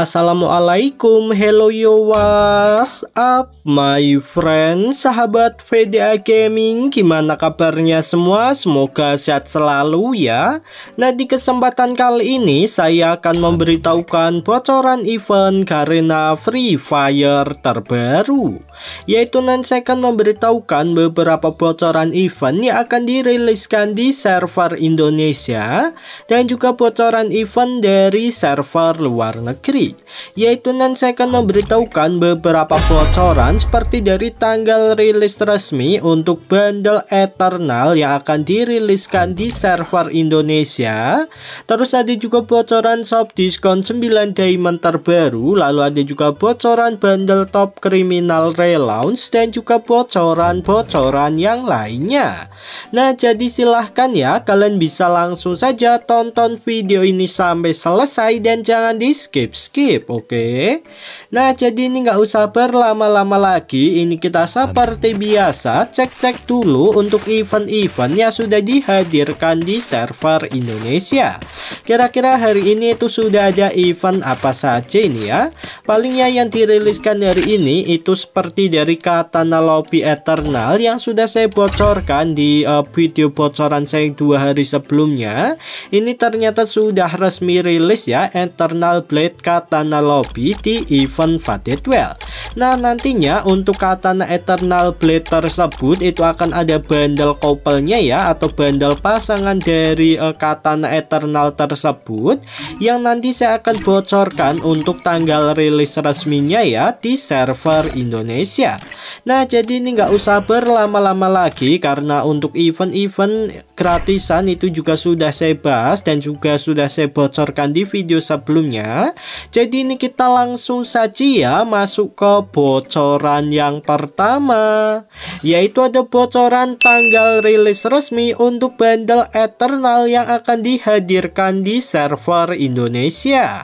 Assalamualaikum, hello yo, what's up my friend, sahabat VDA Gaming Gimana kabarnya semua, semoga sehat selalu ya Nah di kesempatan kali ini saya akan memberitahukan bocoran event Garena Free Fire terbaru yaitu Nance akan memberitahukan beberapa bocoran event yang akan diriliskan di server Indonesia dan juga bocoran event dari server luar negeri yaitu Nance akan memberitahukan beberapa bocoran seperti dari tanggal rilis resmi untuk bundle Eternal yang akan diriliskan di server Indonesia terus ada juga bocoran shop diskon 9 diamond terbaru lalu ada juga bocoran bundle top kriminal lounge dan juga bocoran-bocoran yang lainnya Nah jadi silahkan ya kalian bisa langsung saja tonton video ini sampai selesai dan jangan di skip-skip oke okay? Nah jadi ini nggak usah berlama-lama lagi ini kita seperti biasa cek-cek dulu untuk event-event yang sudah dihadirkan di server Indonesia Kira-kira hari ini itu sudah ada event apa saja ini ya Palingnya yang diriliskan hari ini itu seperti seperti dari katana lobby eternal yang sudah saya bocorkan di uh, video bocoran saya dua hari sebelumnya ini ternyata sudah resmi rilis ya eternal blade katana lobby di event Fated Well nah nantinya untuk katana eternal blade tersebut itu akan ada bundle couple ya atau bundle pasangan dari uh, eh, katana eternal tersebut yang nanti saya akan bocorkan untuk tanggal rilis resminya ya di server Indonesia Indonesia Nah jadi ini nggak usah berlama-lama lagi karena untuk event-event gratisan itu juga sudah saya bahas dan juga sudah saya bocorkan di video sebelumnya Jadi ini kita langsung saja ya masuk ke bocoran yang pertama Yaitu ada bocoran tanggal rilis resmi untuk bundle Eternal yang akan dihadirkan di server Indonesia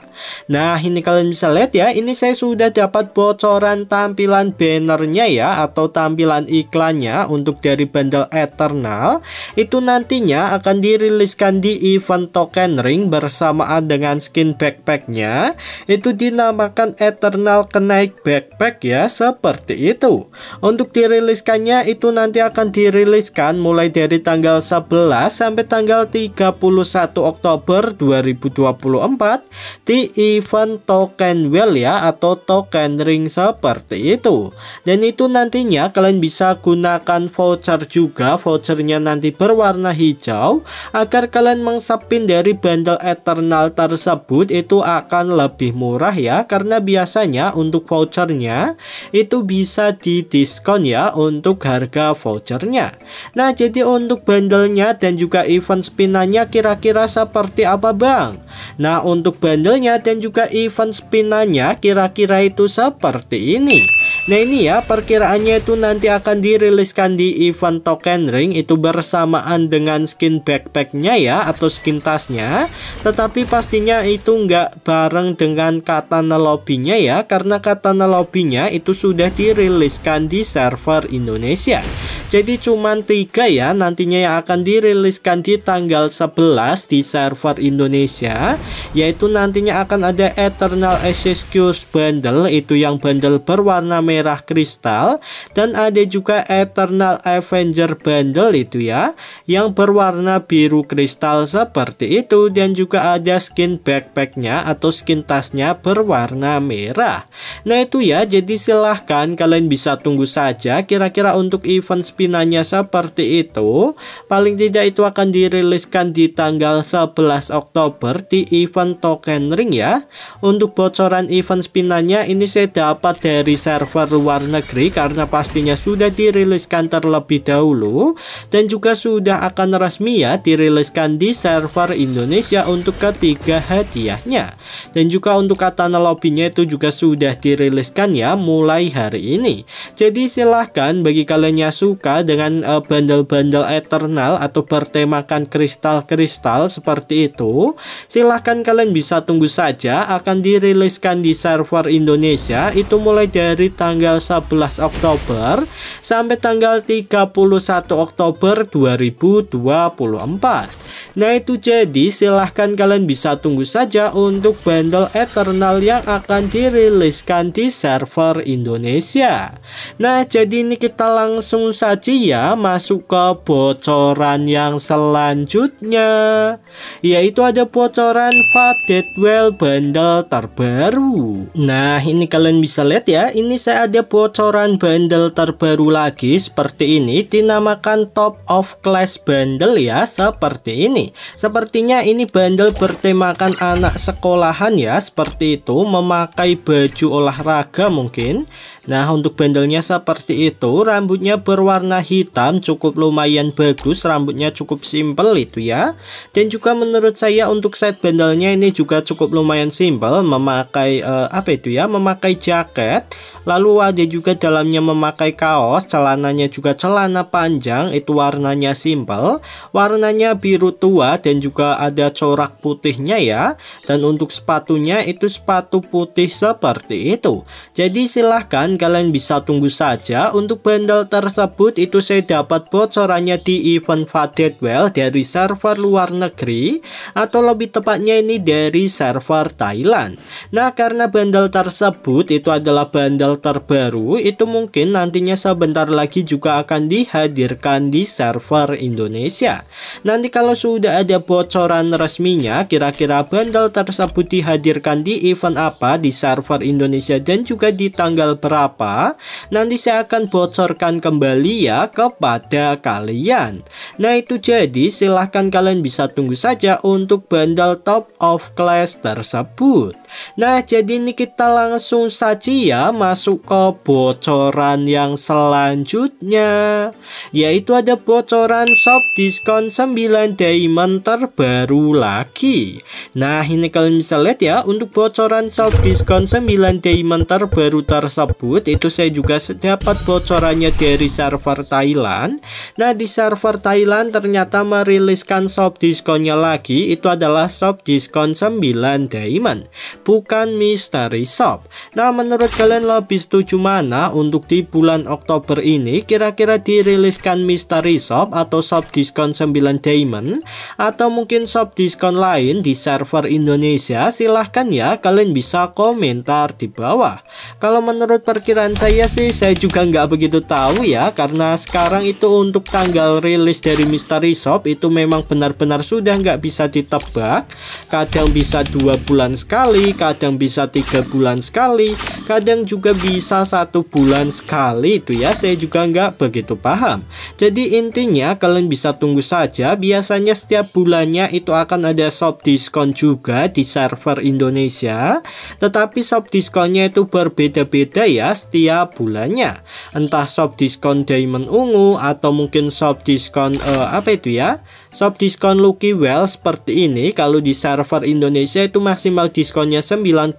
Nah ini kalian bisa lihat ya ini saya sudah dapat bocoran tampilan B bannernya ya atau tampilan iklannya untuk dari bundle Eternal itu nantinya akan diriliskan di event token ring bersamaan dengan skin backpacknya itu dinamakan Eternal Kenaik Backpack ya seperti itu untuk diriliskannya itu nanti akan diriliskan mulai dari tanggal 11 sampai tanggal 31 Oktober 2024 di event token well ya atau token ring seperti itu dan itu nantinya kalian bisa gunakan voucher juga vouchernya nanti berwarna hijau agar kalian mengsepin dari bandel eternal tersebut itu akan lebih murah ya karena biasanya untuk vouchernya itu bisa di ya untuk harga vouchernya nah jadi untuk bandelnya dan juga event spinannya kira-kira seperti apa bang nah untuk bandelnya dan juga event spinannya kira-kira itu seperti ini Nah ini ya perkiraannya itu nanti akan diriliskan di event token ring itu bersamaan dengan skin backpacknya ya atau skin tasnya tetapi pastinya itu nggak bareng dengan katana lobbynya ya karena katana lobbynya itu sudah diriliskan di server Indonesia jadi cuma tiga ya nantinya yang akan diriliskan di tanggal 11 di server Indonesia yaitu nantinya akan ada Eternal Excuse Bundle itu yang bundle berwarna merah kristal dan ada juga Eternal Avenger Bundle itu ya yang berwarna biru kristal seperti itu dan juga ada skin backpacknya atau skin tasnya berwarna merah nah itu ya jadi silahkan kalian bisa tunggu saja kira-kira untuk event Finanya seperti itu paling tidak itu akan diriliskan di tanggal 11 Oktober di event Token Ring ya untuk bocoran event spinanya ini saya dapat dari server luar negeri karena pastinya sudah diriliskan terlebih dahulu dan juga sudah akan resmi ya diriliskan di server Indonesia untuk ketiga hadiahnya dan juga untuk katana lobbynya itu juga sudah diriliskan ya mulai hari ini jadi silahkan bagi kalian yang suka dengan uh, eh, bandel bandel Eternal atau bertemakan kristal-kristal seperti itu. Silahkan kalian bisa tunggu saja akan diriliskan di server Indonesia itu mulai dari tanggal 11 Oktober sampai tanggal 31 Oktober 2024. Nah itu jadi silahkan kalian bisa tunggu saja untuk bundle Eternal yang akan diriliskan di server Indonesia Nah jadi ini kita langsung saja ya masuk ke bocoran yang selanjutnya Yaitu ada bocoran Well bundle terbaru Nah ini kalian bisa lihat ya ini saya ada bocoran bundle terbaru lagi seperti ini dinamakan top of class bundle ya seperti ini Sepertinya ini bandel bertemakan anak sekolahan ya, seperti itu, memakai baju olahraga mungkin. Nah untuk bandelnya seperti itu Rambutnya berwarna hitam Cukup lumayan bagus Rambutnya cukup simple itu ya Dan juga menurut saya untuk set bandelnya Ini juga cukup lumayan simple Memakai uh, apa itu ya Memakai jaket Lalu ada juga dalamnya memakai kaos Celananya juga celana panjang Itu warnanya simple Warnanya biru tua Dan juga ada corak putihnya ya Dan untuk sepatunya itu sepatu putih seperti itu Jadi silahkan kalian bisa tunggu saja untuk bundle tersebut itu saya dapat bocorannya di event Faded Well dari server luar negeri atau lebih tepatnya ini dari server Thailand nah karena bundle tersebut itu adalah bundle terbaru itu mungkin nantinya sebentar lagi juga akan dihadirkan di server Indonesia nanti kalau sudah ada bocoran resminya kira-kira bundle tersebut dihadirkan di event apa di server Indonesia dan juga di tanggal berapa apa, nanti saya akan bocorkan kembali ya kepada kalian. Nah itu jadi silahkan kalian bisa tunggu saja untuk bandal top of class tersebut. Nah jadi ini kita langsung saja ya masuk ke bocoran yang selanjutnya. Yaitu ada bocoran shop diskon 9 diamond terbaru lagi. Nah ini kalian bisa lihat ya untuk bocoran shop diskon 9 diamond terbaru tersebut tersebut itu saya juga dapat bocorannya dari server Thailand nah di server Thailand ternyata meriliskan shop diskonnya lagi itu adalah shop diskon 9 diamond bukan mystery shop nah menurut kalian lebih setuju mana untuk di bulan Oktober ini kira-kira diriliskan mystery shop atau shop diskon 9 diamond atau mungkin shop diskon lain di server Indonesia silahkan ya kalian bisa komentar di bawah kalau menurut perkiraan saya sih saya juga nggak begitu tahu ya karena sekarang itu untuk tanggal rilis dari Mystery Shop itu memang benar-benar sudah nggak bisa ditebak kadang bisa dua bulan sekali kadang bisa tiga bulan sekali kadang juga bisa satu bulan sekali itu ya saya juga nggak begitu paham jadi intinya kalian bisa tunggu saja biasanya setiap bulannya itu akan ada shop diskon juga di server Indonesia tetapi shop diskonnya itu berbeda-beda ya setiap bulannya entah shop diskon diamond ungu atau mungkin shop diskon uh, apa itu ya Shop diskon Lucky Well seperti ini kalau di server Indonesia itu maksimal diskonnya 90%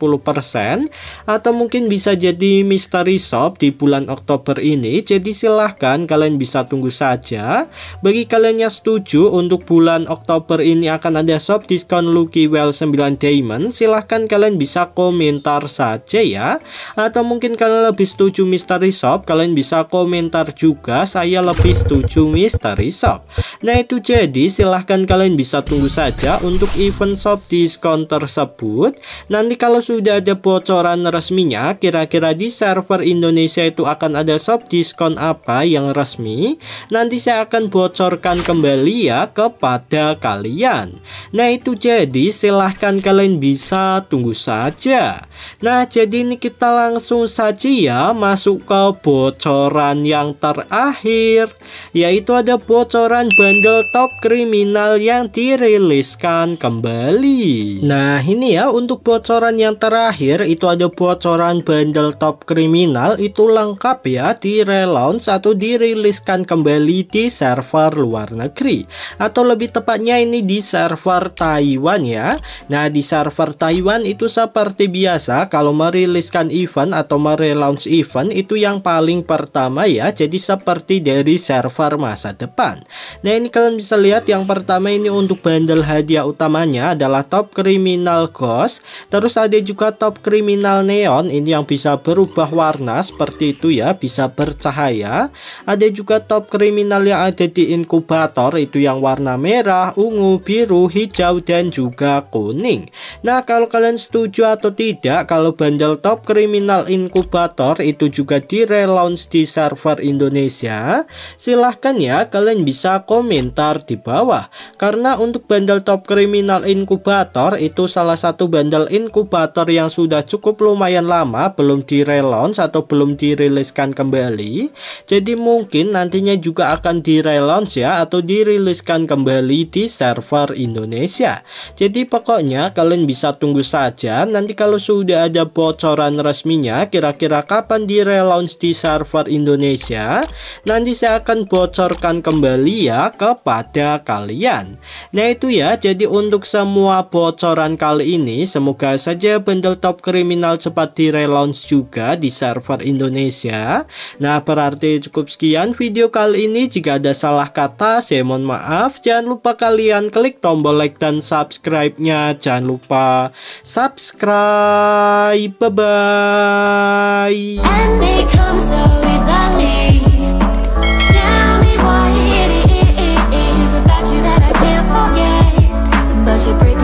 atau mungkin bisa jadi Misteri shop di bulan Oktober ini. Jadi silahkan kalian bisa tunggu saja. Bagi kalian yang setuju untuk bulan Oktober ini akan ada shop diskon Lucky Well 9 Diamond, silahkan kalian bisa komentar saja ya. Atau mungkin kalian lebih setuju Misteri shop, kalian bisa komentar juga saya lebih setuju Misteri shop. Nah itu jadi silahkan kalian bisa tunggu saja untuk event shop diskon tersebut. Nanti kalau sudah ada bocoran resminya, kira-kira di server Indonesia itu akan ada shop diskon apa yang resmi. Nanti saya akan bocorkan kembali ya kepada kalian. Nah itu jadi silahkan kalian bisa tunggu saja. Nah jadi ini kita langsung saja ya masuk ke bocoran yang terakhir. Yaitu ada bocoran bundle top krim kriminal yang diriliskan kembali. Nah ini ya untuk bocoran yang terakhir itu ada bocoran bundle top kriminal itu lengkap ya di relaunch atau diriliskan kembali di server luar negeri atau lebih tepatnya ini di server Taiwan ya. Nah di server Taiwan itu seperti biasa kalau meriliskan event atau merelaunch event itu yang paling pertama ya jadi seperti dari server masa depan. Nah ini kalian bisa lihat lihat yang pertama ini untuk bandel hadiah utamanya adalah top criminal ghost terus ada juga top criminal neon ini yang bisa berubah warna seperti itu ya bisa bercahaya ada juga top criminal yang ada di inkubator itu yang warna merah ungu biru hijau dan juga kuning nah kalau kalian setuju atau tidak kalau bandel top criminal inkubator itu juga di relaunch di server Indonesia silahkan ya kalian bisa komentar di bawah karena untuk bandel top kriminal inkubator itu salah satu bandel inkubator yang sudah cukup lumayan lama belum direlaunch atau belum diriliskan kembali jadi mungkin nantinya juga akan direlaunch ya atau diriliskan kembali di server Indonesia jadi pokoknya kalian bisa tunggu saja nanti kalau sudah ada bocoran resminya kira-kira kapan direlaunch di server Indonesia nanti saya akan bocorkan kembali ya kepada kalian. Nah itu ya, jadi untuk semua bocoran kali ini, semoga saja bundle top kriminal cepat di relaunch juga di server Indonesia. Nah berarti cukup sekian video kali ini, jika ada salah kata saya mohon maaf. Jangan lupa kalian klik tombol like dan subscribe-nya, jangan lupa subscribe. Bye-bye. you break